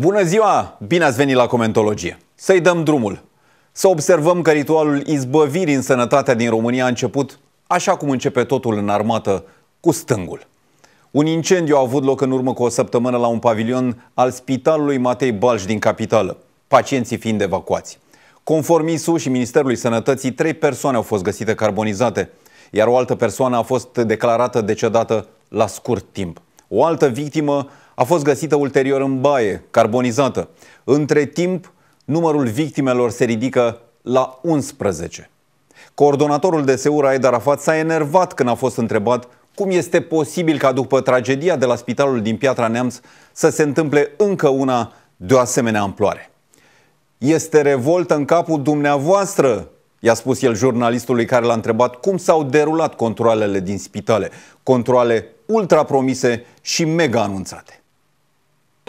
Bună ziua! Bine ați venit la Comentologie! Să-i dăm drumul! Să observăm că ritualul izbăvirii în sănătatea din România a început așa cum începe totul în armată, cu stângul. Un incendiu a avut loc în urmă cu o săptămână la un pavilion al Spitalului Matei Balș din capitală, pacienții fiind evacuați. Conform ISU și Ministerului Sănătății, trei persoane au fost găsite carbonizate, iar o altă persoană a fost declarată decedată la scurt timp. O altă victimă a fost găsită ulterior în baie, carbonizată. Între timp, numărul victimelor se ridică la 11. Coordonatorul de SEUR, Aed Arafat, s-a enervat când a fost întrebat cum este posibil ca după tragedia de la spitalul din Piatra Neamț să se întâmple încă una de o asemenea amploare. Este revoltă în capul dumneavoastră, i-a spus el jurnalistului care l-a întrebat cum s-au derulat controlele din spitale, controle ultra promise și mega anunțate.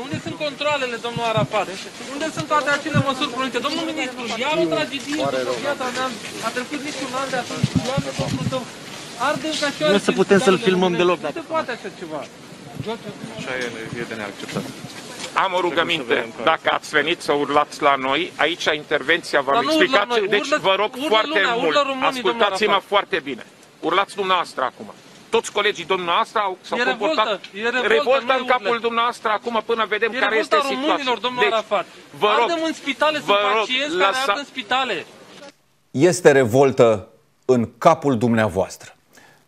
Unde sunt controlele, domnul Arafat? Unde sunt toate acele măsuri promise? Domnul ministru, ia o tragedie, viața mea, a trecut niciun an de atunci, ia pe confruntăm. Ardem ca și Nu să putem să-l filmăm deloc. Nu se poate așa ceva. Așa e, e de neacceptat. Am o rugăminte. Dacă ați venit să urlați la noi, aici intervenția v-am explicat. Deci urlă, vă rog urlă foarte lumea, mult, ascultați-mă foarte bine. Urlați dumneavoastră acum toți colegii dumneavoastră au s-au comportat revoltă, e revoltă, revoltă în capul dumneavoastră acum până vedem e care este situația. Domnul deci, Arafat. Vă rog, Ardem în spitale, vă sunt rog, pacienți lăsa... care ard în spitale. Este revoltă în capul dumneavoastră.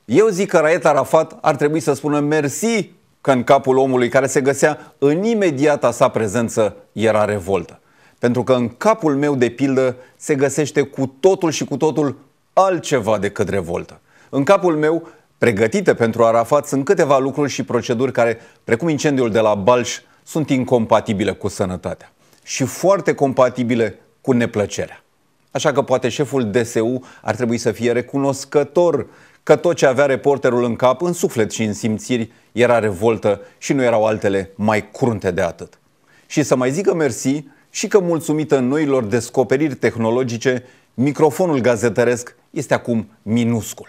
Eu zic că Raed Arafat ar trebui să spună mersi că în capul omului care se găsea în imediata sa prezență era revoltă. Pentru că în capul meu, de pildă, se găsește cu totul și cu totul altceva decât revoltă. În capul meu pregătite pentru Arafat sunt câteva lucruri și proceduri care, precum incendiul de la Balș, sunt incompatibile cu sănătatea și foarte compatibile cu neplăcerea. Așa că poate șeful DSU ar trebui să fie recunoscător că tot ce avea reporterul în cap, în suflet și în simțiri, era revoltă și nu erau altele mai crunte de atât. Și să mai zică mersi și că mulțumită noilor descoperiri tehnologice, microfonul gazetăresc este acum minuscul.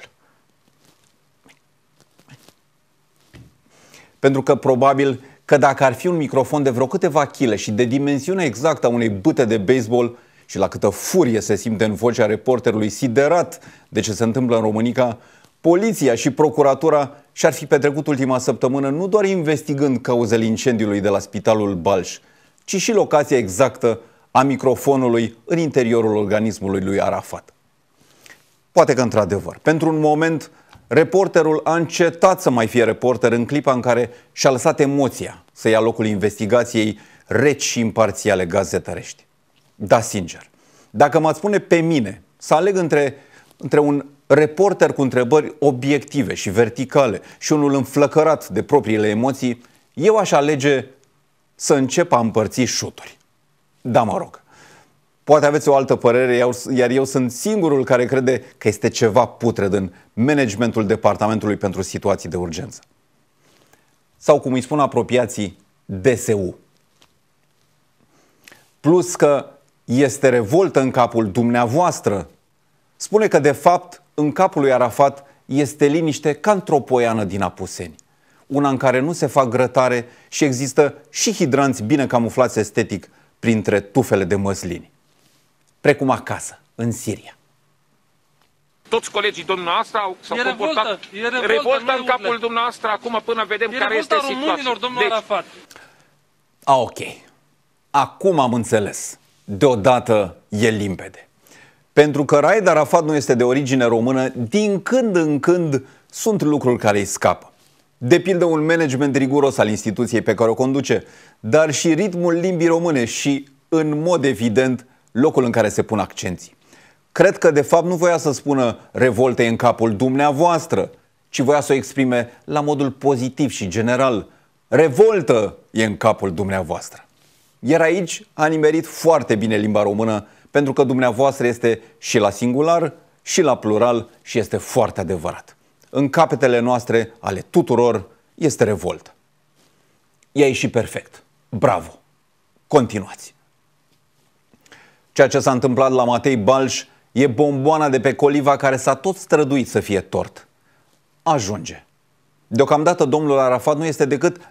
Pentru că probabil că dacă ar fi un microfon de vreo câteva chile și de dimensiunea exactă a unei bâte de baseball și la câtă furie se simte în vocea reporterului siderat de ce se întâmplă în Românica, poliția și procuratura și-ar fi petrecut ultima săptămână nu doar investigând cauzele incendiului de la spitalul Balș, ci și locația exactă a microfonului în interiorul organismului lui Arafat. Poate că într-adevăr, pentru un moment Reporterul a încetat să mai fie reporter în clipa în care și-a lăsat emoția să ia locul investigației reci și imparțiale gazetărești. Da, sincer, dacă m-ați spune pe mine să aleg între, între un reporter cu întrebări obiective și verticale și unul înflăcărat de propriile emoții, eu aș alege să încep a împărți șuturi. Da, mă rog, Poate aveți o altă părere, iar eu sunt singurul care crede că este ceva putred în managementul Departamentului pentru Situații de Urgență. Sau cum îi spun apropiații, DSU. Plus că este revoltă în capul dumneavoastră, spune că de fapt în capul lui Arafat este liniște ca într-o poiană din Apuseni. Una în care nu se fac grătare și există și hidranți bine camuflați estetic printre tufele de măslini precum acasă, în Siria. Toți colegii dumneavoastră au, s-au comportat revoltă, e revoltă, revoltă în capul urle. dumneavoastră acum până vedem e care este situația. deci... A, ok. Acum am înțeles. Deodată e limpede. Pentru că Raed Arafat nu este de origine română, din când în când sunt lucruri care îi scapă. De pildă un management riguros al instituției pe care o conduce, dar și ritmul limbii române și, în mod evident, locul în care se pun accenții. Cred că, de fapt, nu voia să spună revolte în capul dumneavoastră, ci voia să o exprime la modul pozitiv și general. Revoltă e în capul dumneavoastră. Iar aici a nimerit foarte bine limba română, pentru că dumneavoastră este și la singular, și la plural și este foarte adevărat. În capetele noastre, ale tuturor, este revoltă. Ea e și perfect. Bravo! Continuați! Ceea ce s-a întâmplat la Matei Balș e bomboana de pe coliva care s-a tot străduit să fie tort. Ajunge. Deocamdată domnul Arafat nu este decât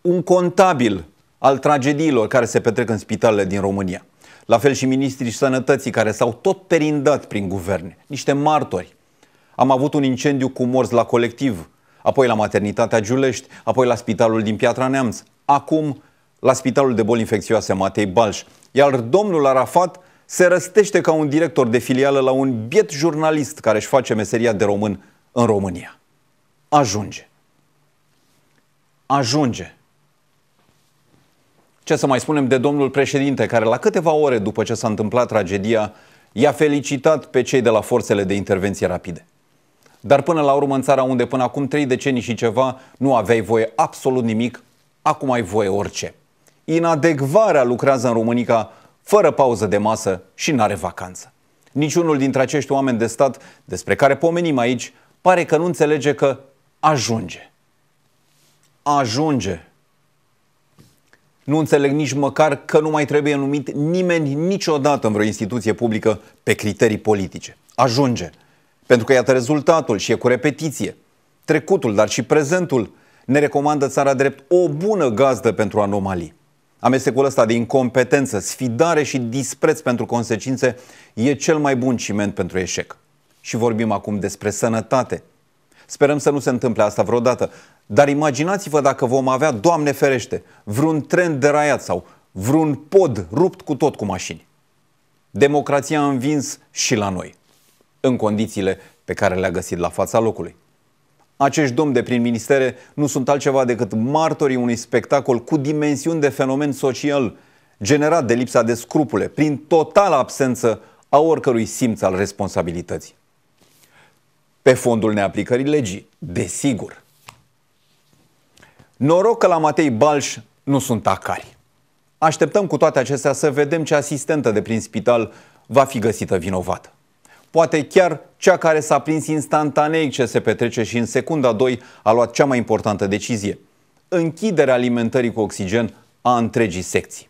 un contabil al tragediilor care se petrec în spitalele din România. La fel și ministrii sănătății care s-au tot perindat prin guverne, niște martori. Am avut un incendiu cu morți la colectiv, apoi la maternitatea Giulești, apoi la spitalul din Piatra Neamț, acum la spitalul de boli infecțioase Matei Balș, iar domnul Arafat se răstește ca un director de filială la un biet jurnalist care își face meseria de român în România. Ajunge. Ajunge. Ce să mai spunem de domnul președinte, care la câteva ore după ce s-a întâmplat tragedia, i-a felicitat pe cei de la forțele de intervenție rapide. Dar până la urmă, în țara unde până acum trei decenii și ceva nu aveai voie absolut nimic, acum ai voie orice. Inadecvarea lucrează în Românica fără pauză de masă și n-are vacanță. Niciunul dintre acești oameni de stat, despre care pomenim aici, pare că nu înțelege că ajunge. Ajunge. Nu înțeleg nici măcar că nu mai trebuie numit nimeni niciodată în vreo instituție publică pe criterii politice. Ajunge. Pentru că iată rezultatul și e cu repetiție. Trecutul, dar și prezentul, ne recomandă țara drept o bună gazdă pentru anomalii. Amestecul ăsta de incompetență, sfidare și dispreț pentru consecințe e cel mai bun ciment pentru eșec. Și vorbim acum despre sănătate. Sperăm să nu se întâmple asta vreodată, dar imaginați-vă dacă vom avea, Doamne ferește, vreun tren deraiat sau vreun pod rupt cu tot cu mașini. Democrația a învins și la noi, în condițiile pe care le-a găsit la fața locului. Acești domni de prin ministere nu sunt altceva decât martorii unui spectacol cu dimensiuni de fenomen social, generat de lipsa de scrupule, prin totală absență a oricărui simț al responsabilității. Pe fondul neaplicării legii, desigur. Noroc că la Matei Balș nu sunt acari. Așteptăm cu toate acestea să vedem ce asistentă de prin spital va fi găsită vinovată poate chiar cea care s-a prins instantanei ce se petrece și în secunda 2 a luat cea mai importantă decizie. Închiderea alimentării cu oxigen a întregii secții.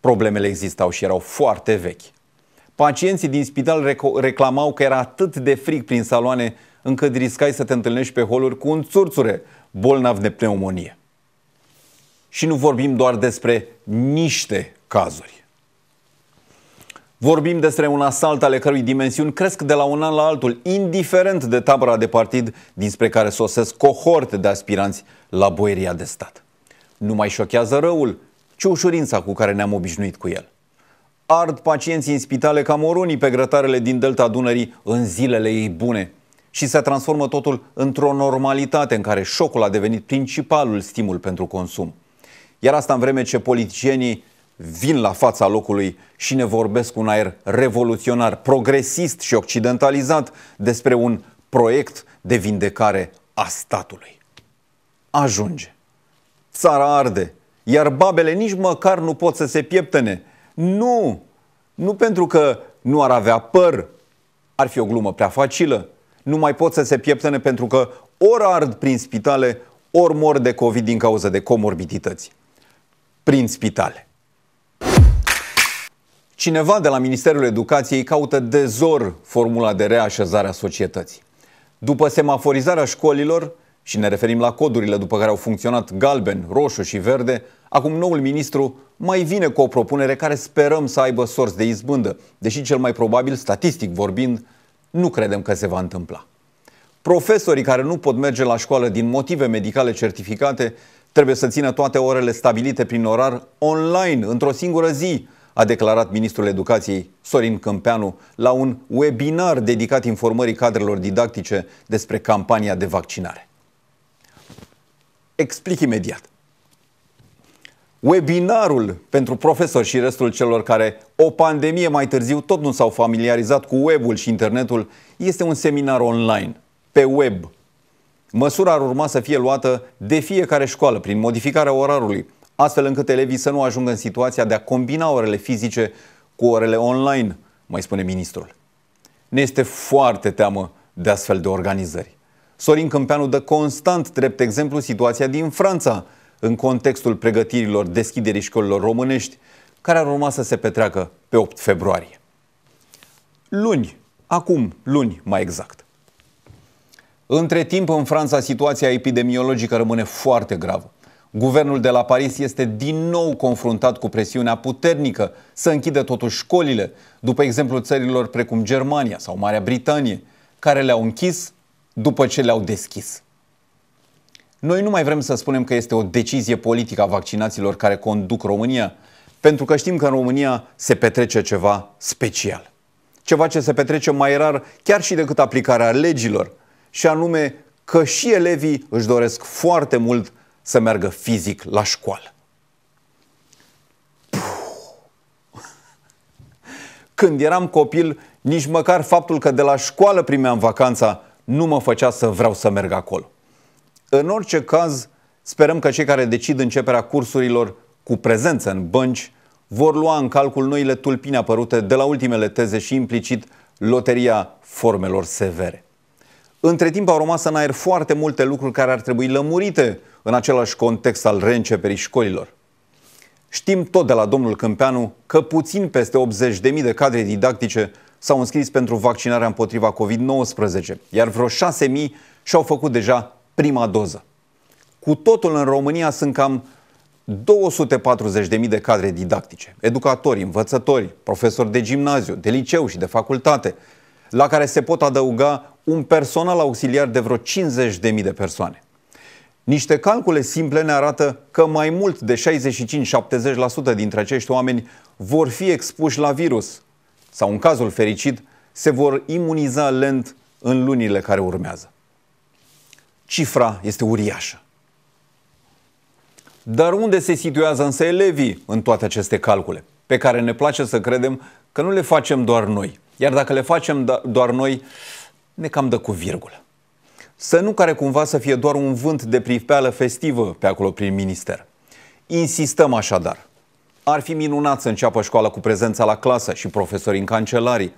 Problemele existau și erau foarte vechi. Pacienții din spital reclamau că era atât de fric prin saloane încât riscai să te întâlnești pe holuri cu un țurțure bolnav de pneumonie. Și nu vorbim doar despre niște cazuri. Vorbim despre un asalt ale cărui dimensiuni cresc de la un an la altul, indiferent de tabăra de partid dinspre care sosesc cohorte de aspiranți la boieria de stat. Nu mai șochează răul, ci ușurința cu care ne-am obișnuit cu el. Ard pacienții în spitale ca morunii pe grătarele din delta Dunării în zilele ei bune și se transformă totul într-o normalitate în care șocul a devenit principalul stimul pentru consum. Iar asta în vreme ce politicienii vin la fața locului și ne vorbesc cu un aer revoluționar, progresist și occidentalizat despre un proiect de vindecare a statului. Ajunge. Țara arde, iar babele nici măcar nu pot să se pieptene. Nu! Nu pentru că nu ar avea păr, ar fi o glumă prea facilă. Nu mai pot să se pieptene pentru că ori ard prin spitale, ori mor de COVID din cauza de comorbidități. Prin spitale. Cineva de la Ministerul Educației caută de zor formula de reașezare a societății. După semaforizarea școlilor, și ne referim la codurile după care au funcționat galben, roșu și verde, acum noul ministru mai vine cu o propunere care sperăm să aibă sorți de izbândă, deși cel mai probabil, statistic vorbind, nu credem că se va întâmpla. Profesorii care nu pot merge la școală din motive medicale certificate trebuie să țină toate orele stabilite prin orar online, într-o singură zi, a declarat ministrul educației Sorin Câmpeanu la un webinar dedicat informării cadrelor didactice despre campania de vaccinare. Explic imediat. Webinarul pentru profesori și restul celor care o pandemie mai târziu tot nu s-au familiarizat cu webul și internetul este un seminar online, pe web. Măsura ar urma să fie luată de fiecare școală prin modificarea orarului, astfel încât elevii să nu ajungă în situația de a combina orele fizice cu orele online, mai spune ministrul. Ne este foarte teamă de astfel de organizări. Sorin Câmpeanu dă constant drept exemplu situația din Franța, în contextul pregătirilor deschiderii școlilor românești, care ar urma să se petreacă pe 8 februarie. Luni, acum luni mai exact. Între timp, în Franța, situația epidemiologică rămâne foarte gravă. Guvernul de la Paris este din nou confruntat cu presiunea puternică să închidă totuși școlile, după exemplul țărilor precum Germania sau Marea Britanie, care le-au închis după ce le-au deschis. Noi nu mai vrem să spunem că este o decizie politică a vaccinaților care conduc România, pentru că știm că în România se petrece ceva special. Ceva ce se petrece mai rar chiar și decât aplicarea legilor, și anume că și elevii își doresc foarte mult să meargă fizic la școală. Puh. Când eram copil, nici măcar faptul că de la școală primeam vacanța nu mă făcea să vreau să merg acolo. În orice caz, sperăm că cei care decid începerea cursurilor cu prezență în bănci vor lua în calcul noile tulpini apărute de la ultimele teze și implicit loteria formelor severe. Între timp au rămas în aer foarte multe lucruri care ar trebui lămurite în același context al reînceperii școlilor. Știm tot de la domnul Câmpeanu că puțin peste 80.000 de cadre didactice s-au înscris pentru vaccinarea împotriva COVID-19, iar vreo 6.000 și-au făcut deja prima doză. Cu totul în România sunt cam 240.000 de cadre didactice, educatori, învățători, profesori de gimnaziu, de liceu și de facultate, la care se pot adăuga un personal auxiliar de vreo 50.000 de persoane. Niște calcule simple ne arată că mai mult de 65-70% dintre acești oameni vor fi expuși la virus sau, în cazul fericit, se vor imuniza lent în lunile care urmează. Cifra este uriașă. Dar unde se situează însă elevii în toate aceste calcule, pe care ne place să credem că nu le facem doar noi? Iar dacă le facem da- doar noi, ne cam dă cu virgulă. Să nu care cumva să fie doar un vânt de pripeală festivă pe acolo prin minister. Insistăm așadar. Ar fi minunat să înceapă școala cu prezența la clasă și profesori în cancelarii,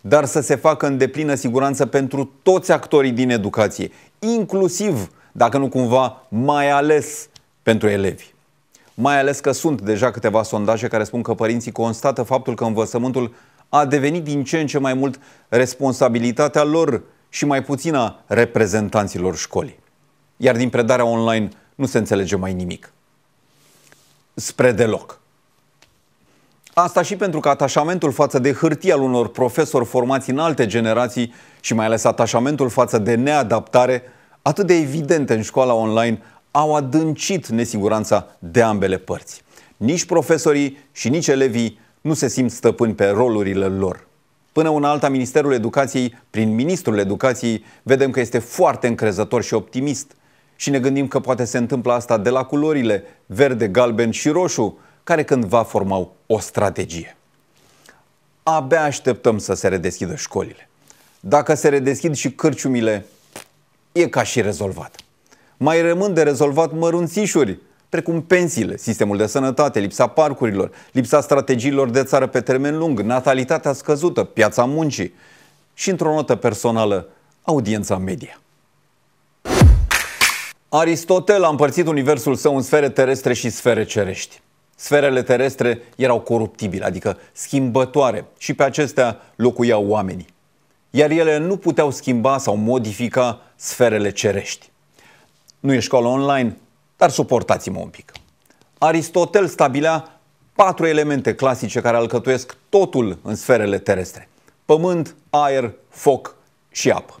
dar să se facă în deplină siguranță pentru toți actorii din educație, inclusiv, dacă nu cumva, mai ales pentru elevi. Mai ales că sunt deja câteva sondaje care spun că părinții constată faptul că învățământul a devenit din ce în ce mai mult responsabilitatea lor și mai puțină reprezentanților școlii. Iar din predarea online nu se înțelege mai nimic. Spre deloc. Asta și pentru că atașamentul față de hârtie al unor profesori formați în alte generații și mai ales atașamentul față de neadaptare, atât de evidente în școala online, au adâncit nesiguranța de ambele părți. Nici profesorii și nici elevii nu se simt stăpâni pe rolurile lor până una alta Ministerul Educației, prin Ministrul Educației, vedem că este foarte încrezător și optimist. Și ne gândim că poate se întâmplă asta de la culorile verde, galben și roșu, care cândva formau o strategie. Abia așteptăm să se redeschidă școlile. Dacă se redeschid și cârciumile, e ca și rezolvat. Mai rămân de rezolvat mărunțișuri, precum pensiile, sistemul de sănătate, lipsa parcurilor, lipsa strategiilor de țară pe termen lung, natalitatea scăzută, piața muncii și, într-o notă personală, audiența media. Aristotel a împărțit universul său în sfere terestre și sfere cerești. Sferele terestre erau coruptibile, adică schimbătoare, și pe acestea locuiau oamenii. Iar ele nu puteau schimba sau modifica sferele cerești. Nu e școală online, dar suportați-mă un pic. Aristotel stabilea patru elemente clasice care alcătuiesc totul în sferele terestre. Pământ, aer, foc și apă.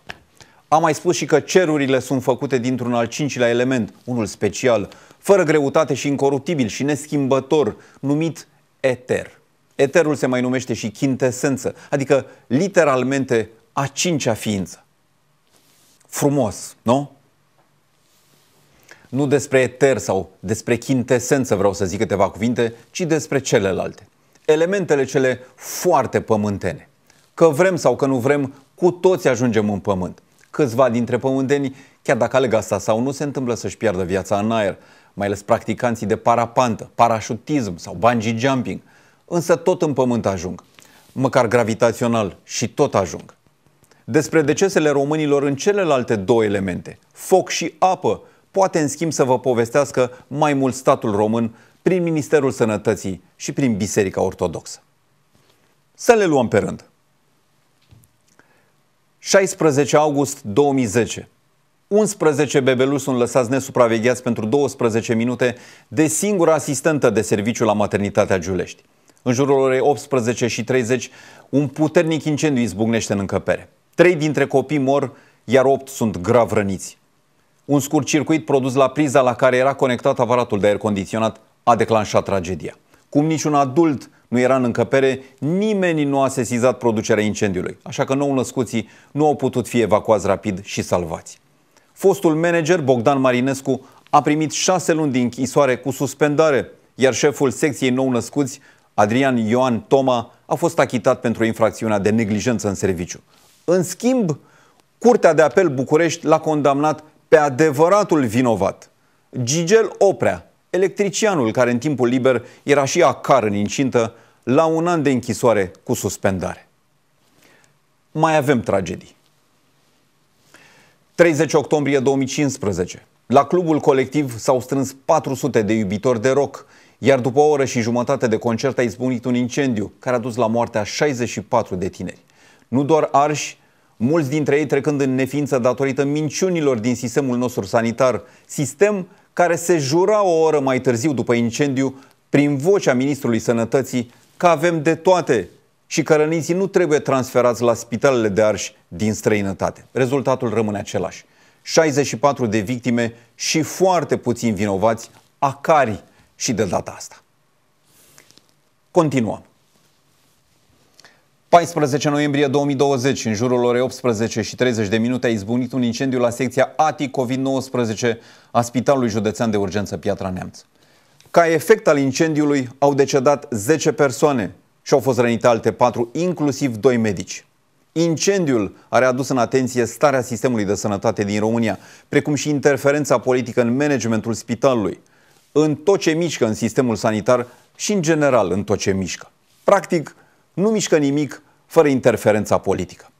Am mai spus și că cerurile sunt făcute dintr-un al cincilea element, unul special, fără greutate și incoruptibil și neschimbător, numit eter. Eterul se mai numește și chintesență, adică literalmente a cincea ființă. Frumos, nu? Nu despre eter sau despre chintesență vreau să zic câteva cuvinte, ci despre celelalte. Elementele cele foarte pământene. Că vrem sau că nu vrem, cu toți ajungem în pământ. Câțiva dintre pământeni, chiar dacă aleg asta sau nu, se întâmplă să-și piardă viața în aer, mai ales practicanții de parapantă, parașutism sau bungee jumping, însă tot în pământ ajung, măcar gravitațional și tot ajung. Despre decesele românilor în celelalte două elemente, foc și apă, poate în schimb să vă povestească mai mult statul român prin Ministerul Sănătății și prin Biserica Ortodoxă. Să le luăm pe rând. 16 august 2010. 11 bebeluși sunt lăsați nesupravegheați pentru 12 minute de singura asistentă de serviciu la maternitatea Giulești. În jurul orei 18 și 30, un puternic incendiu izbucnește în încăpere. Trei dintre copii mor, iar opt sunt grav răniți. Un scurt circuit produs la priza la care era conectat aparatul de aer condiționat a declanșat tragedia. Cum niciun adult nu era în încăpere, nimeni nu a sesizat producerea incendiului, așa că nou născuții nu au putut fi evacuați rapid și salvați. Fostul manager Bogdan Marinescu a primit șase luni de închisoare cu suspendare, iar șeful secției nou-născuți, Adrian Ioan Toma, a fost achitat pentru infracțiunea de neglijență în serviciu. În schimb, Curtea de Apel București l-a condamnat pe adevăratul vinovat, Gigel Oprea, electricianul care în timpul liber era și acar în incintă, la un an de închisoare cu suspendare. Mai avem tragedii. 30 octombrie 2015. La clubul colectiv s-au strâns 400 de iubitori de rock, iar după o oră și jumătate de concert a izbunit un incendiu care a dus la moartea 64 de tineri. Nu doar arși, mulți dintre ei trecând în neființă datorită minciunilor din sistemul nostru sanitar, sistem care se jura o oră mai târziu după incendiu prin vocea Ministrului Sănătății că avem de toate și că răniții nu trebuie transferați la spitalele de arși din străinătate. Rezultatul rămâne același. 64 de victime și foarte puțini vinovați, acari și de data asta. Continuăm. 14 noiembrie 2020, în jurul orei 18 și 30 de minute, a izbunit un incendiu la secția ATI COVID-19 a Spitalului Județean de Urgență Piatra Neamț. Ca efect al incendiului au decedat 10 persoane și au fost rănite alte 4, inclusiv 2 medici. Incendiul a readus în atenție starea sistemului de sănătate din România, precum și interferența politică în managementul spitalului, în tot ce mișcă în sistemul sanitar și în general în tot ce mișcă. Practic, nu mișcă nimic fără interferența politică.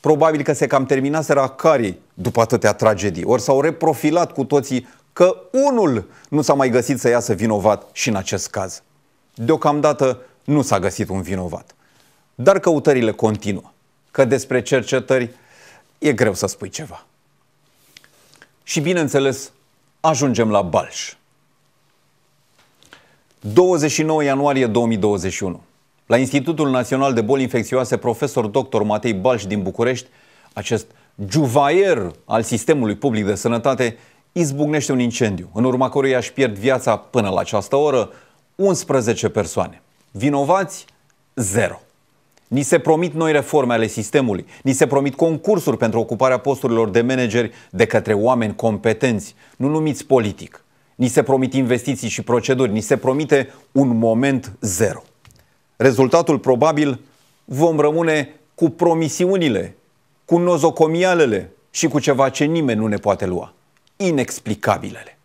Probabil că se cam terminaseră acarii după atâtea tragedii, ori s-au reprofilat cu toții că unul nu s-a mai găsit să iasă vinovat și în acest caz. Deocamdată nu s-a găsit un vinovat. Dar căutările continuă. Că despre cercetări e greu să spui ceva. Și bineînțeles, ajungem la Balș. 29 ianuarie 2021. La Institutul Național de Boli Infecțioase, profesor dr. Matei Balș din București, acest juvaier al sistemului public de sănătate, izbucnește un incendiu, în urma căruia își pierd viața până la această oră 11 persoane. Vinovați? Zero. Ni se promit noi reforme ale sistemului, ni se promit concursuri pentru ocuparea posturilor de manageri de către oameni competenți, nu numiți politic. Ni se promit investiții și proceduri, ni se promite un moment zero. Rezultatul probabil vom rămâne cu promisiunile, cu nozocomialele și cu ceva ce nimeni nu ne poate lua. Inexplicabilele.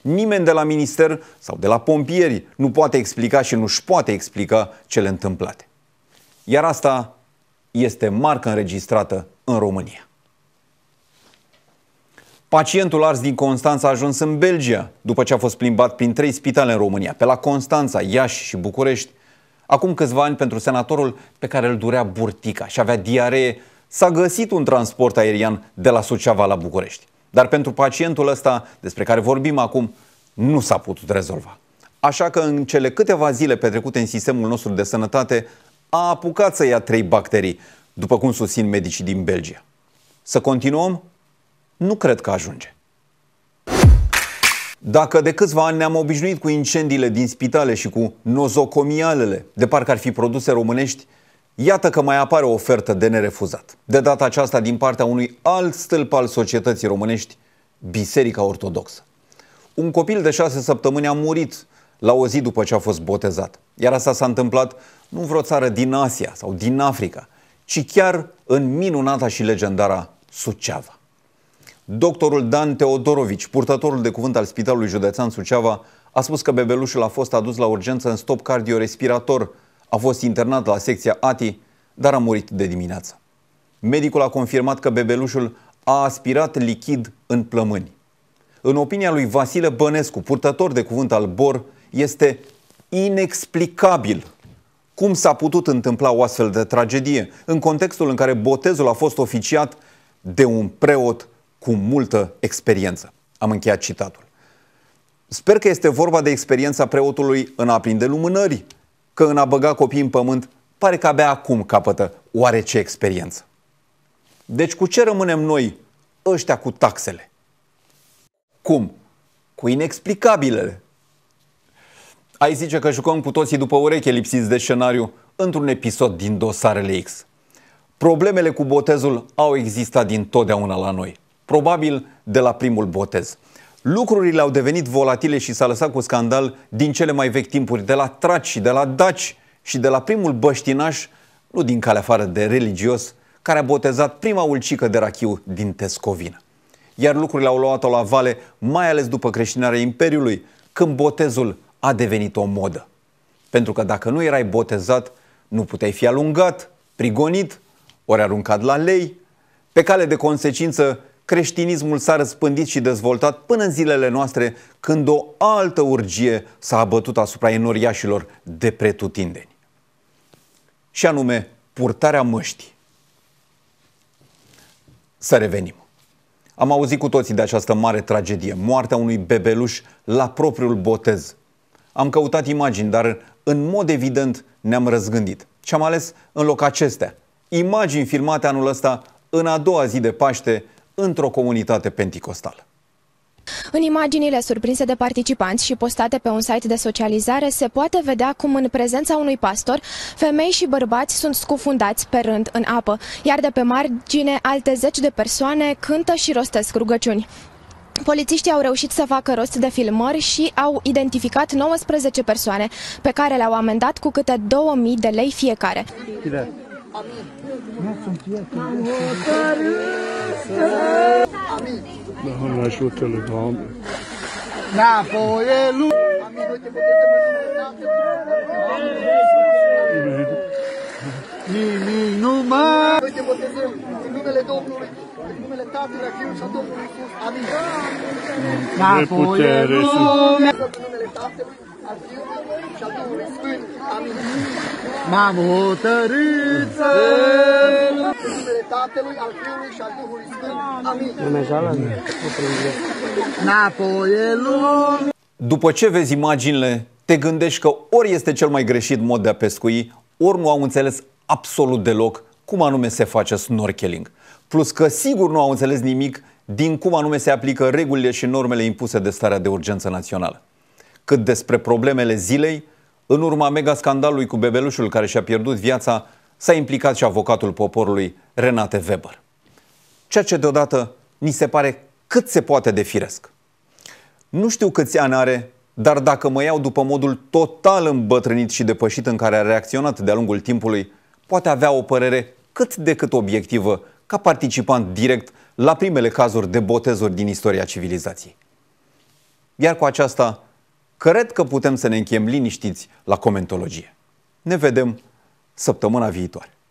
Nimeni de la minister sau de la pompieri nu poate explica și nu-și poate explica cele întâmplate. Iar asta este marcă înregistrată în România. Pacientul ars din Constanța a ajuns în Belgia după ce a fost plimbat prin trei spitale în România, pe la Constanța, Iași și București, Acum câțiva ani, pentru senatorul pe care îl durea burtica și avea diaree, s-a găsit un transport aerian de la Suceava la București. Dar pentru pacientul ăsta, despre care vorbim acum, nu s-a putut rezolva. Așa că în cele câteva zile petrecute în sistemul nostru de sănătate, a apucat să ia trei bacterii, după cum susțin medicii din Belgia. Să continuăm? Nu cred că ajunge. Dacă de câțiva ani ne-am obișnuit cu incendiile din spitale și cu nozocomialele, de parcă ar fi produse românești, iată că mai apare o ofertă de nerefuzat. De data aceasta din partea unui alt stâlp al societății românești, Biserica Ortodoxă. Un copil de șase săptămâni a murit la o zi după ce a fost botezat. Iar asta s-a întâmplat nu în vreo țară din Asia sau din Africa, ci chiar în minunata și legendara Suceava. Doctorul Dan Teodorovici, purtătorul de cuvânt al Spitalului Județean Suceava, a spus că bebelușul a fost adus la urgență în stop cardiorespirator, a fost internat la secția ATI, dar a murit de dimineață. Medicul a confirmat că bebelușul a aspirat lichid în plămâni. În opinia lui Vasile Bănescu, purtător de cuvânt al BOR, este inexplicabil cum s-a putut întâmpla o astfel de tragedie în contextul în care botezul a fost oficiat de un preot cu multă experiență. Am încheiat citatul. Sper că este vorba de experiența preotului în a prinde lumânări, că în a băga copii în pământ pare că abia acum capătă oarece experiență. Deci cu ce rămânem noi, ăștia cu taxele? Cum? Cu inexplicabilele. Ai zice că jucăm cu toții după ureche lipsiți de scenariu într-un episod din dosarele X. Problemele cu botezul au existat din totdeauna la noi probabil de la primul botez. Lucrurile au devenit volatile și s-a lăsat cu scandal din cele mai vechi timpuri, de la traci și de la daci și de la primul băștinaș, nu din calea afară de religios, care a botezat prima ulcică de rachiu din Tescovină. Iar lucrurile au luat-o la vale, mai ales după creștinarea Imperiului, când botezul a devenit o modă. Pentru că dacă nu erai botezat, nu puteai fi alungat, prigonit, ori aruncat la lei. Pe cale de consecință, creștinismul s-a răspândit și dezvoltat până în zilele noastre, când o altă urgie s-a abătut asupra enoriașilor de pretutindeni. Și anume, purtarea măștii. Să revenim. Am auzit cu toții de această mare tragedie, moartea unui bebeluș la propriul botez. Am căutat imagini, dar în mod evident ne-am răzgândit. Și am ales în loc acestea. Imagini filmate anul ăsta în a doua zi de Paște într-o comunitate penticostală. În imaginile surprinse de participanți și postate pe un site de socializare se poate vedea cum în prezența unui pastor, femei și bărbați sunt scufundați pe rând în apă, iar de pe margine alte zeci de persoane cântă și rostesc rugăciuni. Polițiștii au reușit să facă rost de filmări și au identificat 19 persoane pe care le-au amendat cu câte 2000 de lei fiecare. Amém. Não, não acho que ele vai. Na folha lu. Menino mar. Na folha lu. M-am hotărât să... După ce vezi imaginile, te gândești că ori este cel mai greșit mod de a pescui, ori nu au înțeles absolut deloc cum anume se face snorkeling. Plus că sigur nu au înțeles nimic din cum anume se aplică regulile și normele impuse de starea de urgență națională cât despre problemele zilei, în urma scandalului cu bebelușul care și-a pierdut viața, s-a implicat și avocatul poporului Renate Weber. Ceea ce deodată ni se pare cât se poate de firesc. Nu știu câți ani are, dar dacă mă iau după modul total îmbătrânit și depășit în care a reacționat de-a lungul timpului, poate avea o părere cât de cât obiectivă ca participant direct la primele cazuri de botezuri din istoria civilizației. Iar cu aceasta cred că putem să ne încheiem liniștiți la comentologie. Ne vedem săptămâna viitoare.